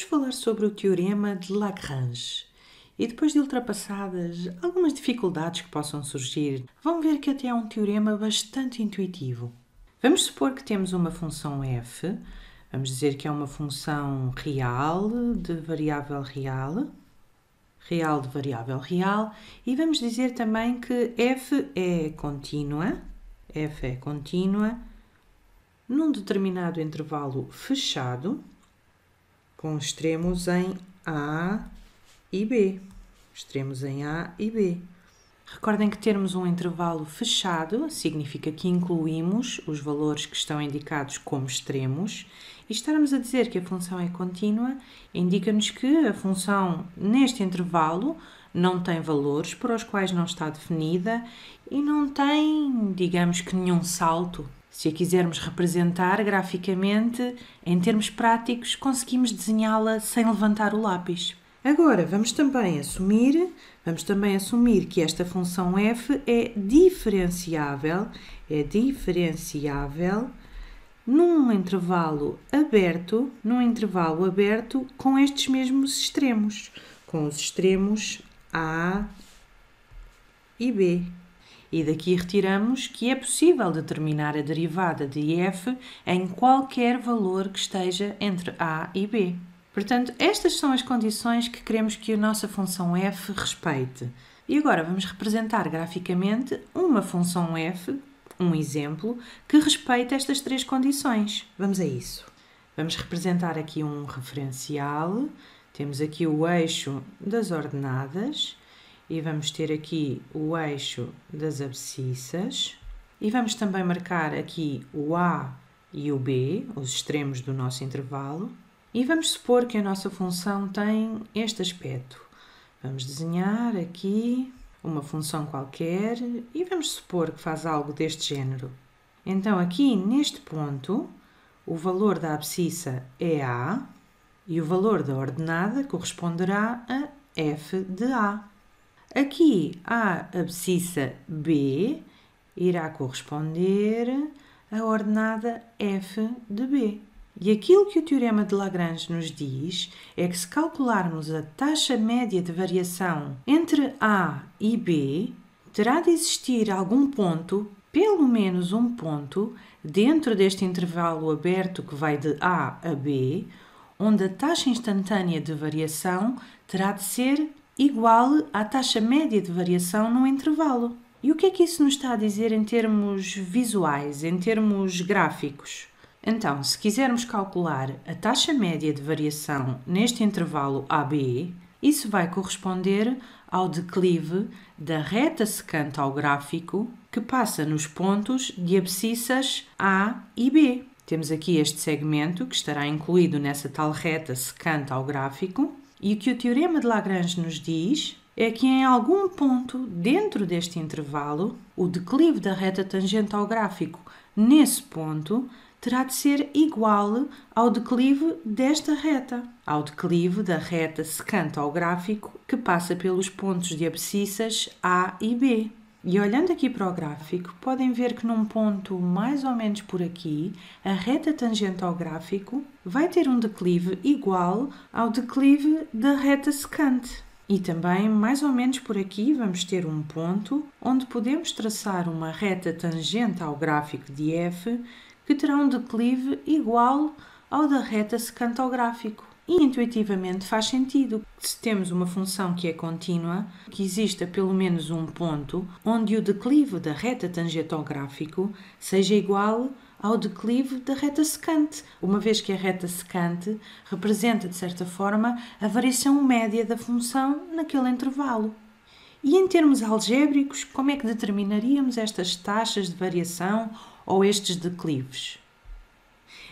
vamos falar sobre o Teorema de Lagrange. E depois de ultrapassadas algumas dificuldades que possam surgir, vão ver que até é um teorema bastante intuitivo. Vamos supor que temos uma função f, vamos dizer que é uma função real de variável real, real de variável real, e vamos dizer também que f é contínua, f é contínua num determinado intervalo fechado, com extremos em A e B. Extremos em A e B. Recordem que termos um intervalo fechado significa que incluímos os valores que estão indicados como extremos e estarmos a dizer que a função é contínua indica-nos que a função neste intervalo não tem valores para os quais não está definida e não tem, digamos que, nenhum salto se a quisermos representar graficamente, em termos práticos, conseguimos desenhá-la sem levantar o lápis. Agora, vamos também assumir, vamos também assumir que esta função f é diferenciável, é diferenciável num intervalo aberto, num intervalo aberto com estes mesmos extremos, com os extremos a e b e daqui retiramos que é possível determinar a derivada de f em qualquer valor que esteja entre a e b. Portanto, estas são as condições que queremos que a nossa função f respeite. E agora vamos representar graficamente uma função f, um exemplo, que respeita estas três condições. Vamos a isso. Vamos representar aqui um referencial, temos aqui o eixo das ordenadas e vamos ter aqui o eixo das abscissas e vamos também marcar aqui o A e o B, os extremos do nosso intervalo, e vamos supor que a nossa função tem este aspecto. Vamos desenhar aqui uma função qualquer e vamos supor que faz algo deste género. Então aqui neste ponto, o valor da abscissa é A e o valor da ordenada corresponderá a f de A. Aqui a abscissa B irá corresponder à ordenada f de B. E aquilo que o teorema de Lagrange nos diz é que se calcularmos a taxa média de variação entre A e B, terá de existir algum ponto, pelo menos um ponto, dentro deste intervalo aberto que vai de A a B, onde a taxa instantânea de variação terá de ser igual à taxa média de variação no intervalo. E o que é que isso nos está a dizer em termos visuais, em termos gráficos? Então, se quisermos calcular a taxa média de variação neste intervalo AB, isso vai corresponder ao declive da reta secante ao gráfico que passa nos pontos de abscissas A e B. Temos aqui este segmento que estará incluído nessa tal reta secante ao gráfico e o que o Teorema de Lagrange nos diz é que em algum ponto dentro deste intervalo, o declive da reta tangente ao gráfico nesse ponto terá de ser igual ao declive desta reta, ao declive da reta secante ao gráfico que passa pelos pontos de abscissas A e B. E olhando aqui para o gráfico, podem ver que num ponto mais ou menos por aqui, a reta tangente ao gráfico vai ter um declive igual ao declive da reta secante. E também, mais ou menos por aqui, vamos ter um ponto onde podemos traçar uma reta tangente ao gráfico de f que terá um declive igual ao da reta secante ao gráfico. E intuitivamente faz sentido se temos uma função que é contínua, que exista pelo menos um ponto onde o declive da reta tangente ao gráfico seja igual ao declive da reta secante, uma vez que a reta secante representa, de certa forma, a variação média da função naquele intervalo. E em termos algébricos, como é que determinaríamos estas taxas de variação ou estes declives?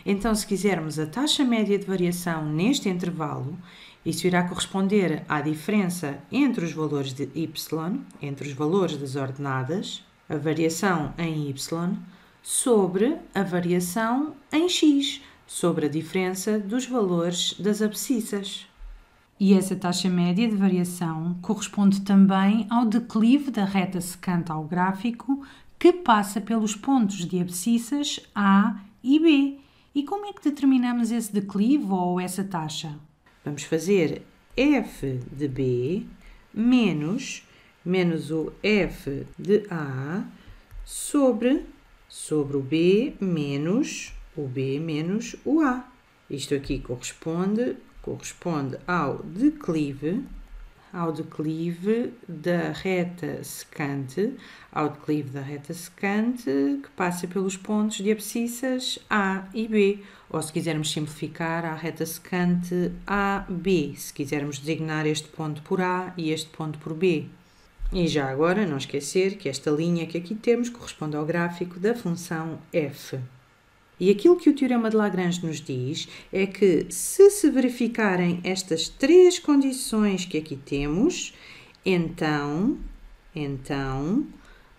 Então, se quisermos a taxa média de variação neste intervalo, isso irá corresponder à diferença entre os valores de y, entre os valores das ordenadas, a variação em y, sobre a variação em x, sobre a diferença dos valores das abscissas. E essa taxa média de variação corresponde também ao declive da reta secante ao gráfico que passa pelos pontos de abscissas A e B e como é que determinamos esse declive ou essa taxa? Vamos fazer f de b menos menos o f de a sobre sobre o b menos o b menos o a. Isto aqui corresponde corresponde ao declive ao declive da reta secante, ao declive da reta secante que passa pelos pontos de abscissas A e B, ou se quisermos simplificar, à reta secante AB, se quisermos designar este ponto por A e este ponto por B. E já agora, não esquecer que esta linha que aqui temos corresponde ao gráfico da função f. E aquilo que o Teorema de Lagrange nos diz é que se se verificarem estas três condições que aqui temos, então, então,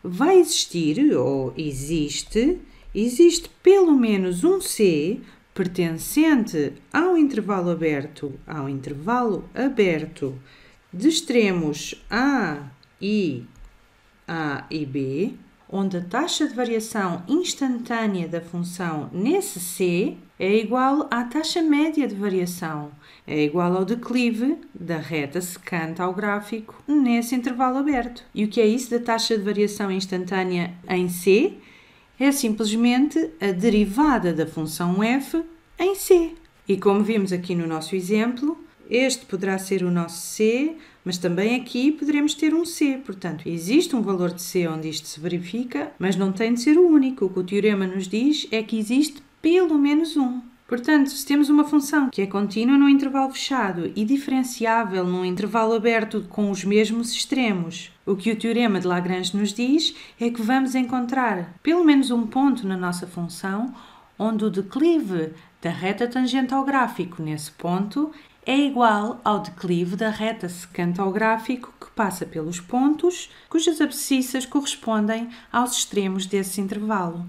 vai existir ou existe, existe pelo menos um C pertencente ao intervalo aberto, ao intervalo aberto de extremos A e A e B, onde a taxa de variação instantânea da função nesse C é igual à taxa média de variação, é igual ao declive da reta secante ao gráfico nesse intervalo aberto. E o que é isso da taxa de variação instantânea em C? É simplesmente a derivada da função f em C. E como vimos aqui no nosso exemplo, este poderá ser o nosso C, mas também aqui poderemos ter um C. Portanto, existe um valor de C onde isto se verifica, mas não tem de ser o único. O que o teorema nos diz é que existe pelo menos um. Portanto, se temos uma função que é contínua num intervalo fechado e diferenciável num intervalo aberto com os mesmos extremos, o que o teorema de Lagrange nos diz é que vamos encontrar pelo menos um ponto na nossa função onde o declive da reta tangente ao gráfico nesse ponto é igual ao declive da reta secante ao gráfico que passa pelos pontos cujas abscissas correspondem aos extremos desse intervalo.